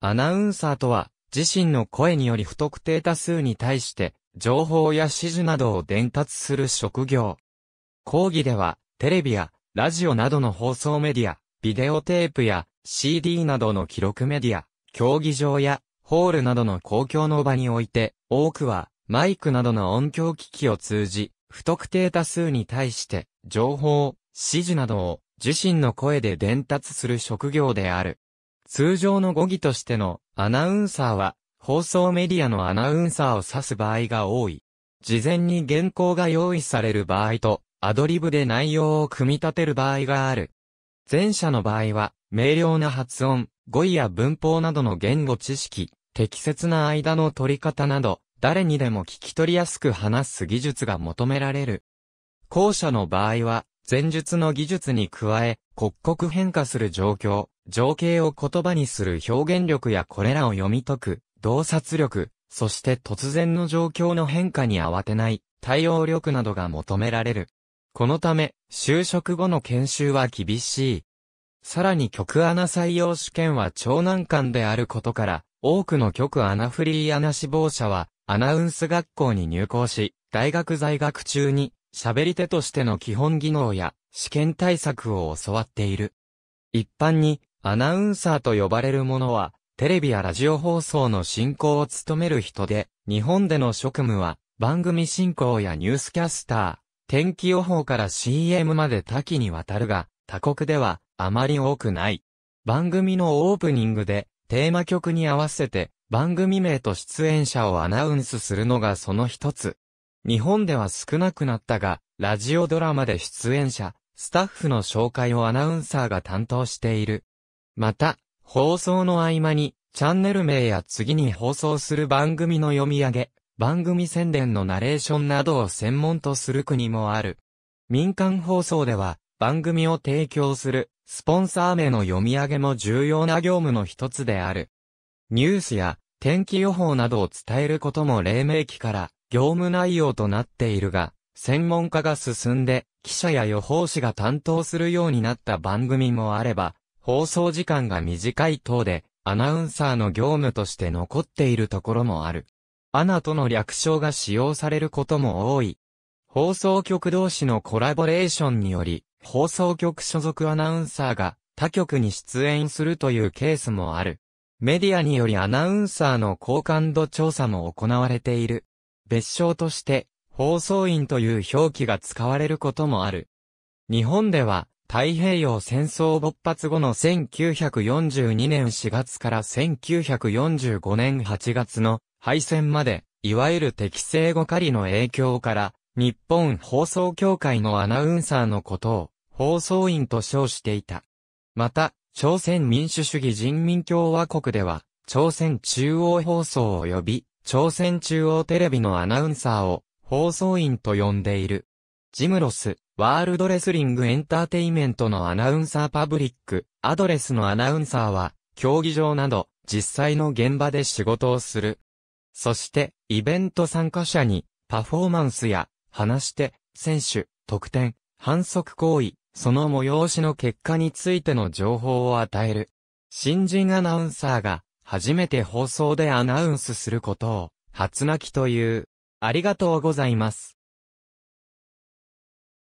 アナウンサーとは、自身の声により不特定多数に対して、情報や指示などを伝達する職業。講義では、テレビや、ラジオなどの放送メディア、ビデオテープや、CD などの記録メディア、競技場や、ホールなどの公共の場において、多くは、マイクなどの音響機器を通じ、不特定多数に対して、情報、指示などを、自身の声で伝達する職業である。通常の語義としてのアナウンサーは、放送メディアのアナウンサーを指す場合が多い。事前に原稿が用意される場合と、アドリブで内容を組み立てる場合がある。前者の場合は、明瞭な発音、語彙や文法などの言語知識、適切な間の取り方など、誰にでも聞き取りやすく話す技術が求められる。後者の場合は、前述の技術に加え、刻々変化する状況、情景を言葉にする表現力やこれらを読み解く、洞察力、そして突然の状況の変化に慌てない対応力などが求められる。このため、就職後の研修は厳しい。さらに極穴採用試験は超難関であることから、多くの局アナフリーアナ志望者は、アナウンス学校に入校し、大学在学中に喋り手としての基本技能や試験対策を教わっている。一般にアナウンサーと呼ばれるものは、テレビやラジオ放送の進行を務める人で、日本での職務は、番組進行やニュースキャスター、天気予報から CM まで多岐にわたるが、他国ではあまり多くない。番組のオープニングで、テーマ曲に合わせて、番組名と出演者をアナウンスするのがその一つ。日本では少なくなったが、ラジオドラマで出演者、スタッフの紹介をアナウンサーが担当している。また、放送の合間に、チャンネル名や次に放送する番組の読み上げ、番組宣伝のナレーションなどを専門とする国もある。民間放送では、番組を提供する、スポンサー名の読み上げも重要な業務の一つである。ニュースや、天気予報などを伝えることも黎明期から、業務内容となっているが、専門家が進んで、記者や予報士が担当するようになった番組もあれば、放送時間が短い等で、アナウンサーの業務として残っているところもある。アナとの略称が使用されることも多い。放送局同士のコラボレーションにより、放送局所属アナウンサーが他局に出演するというケースもある。メディアによりアナウンサーの好感度調査も行われている。別称として、放送員という表記が使われることもある。日本では、太平洋戦争勃発後の1942年4月から1945年8月の敗戦まで、いわゆる適正語狩りの影響から、日本放送協会のアナウンサーのことを、放送員と称していた。また、朝鮮民主主義人民共和国では、朝鮮中央放送及び朝鮮中央テレビのアナウンサーを放送員と呼んでいる。ジムロス、ワールドレスリングエンターテイメントのアナウンサーパブリック、アドレスのアナウンサーは、競技場など、実際の現場で仕事をする。そして、イベント参加者に、パフォーマンスや、話して、選手、得点、反則行為、その催しの結果についての情報を与える。新人アナウンサーが初めて放送でアナウンスすることを、初泣きという。ありがとうございます。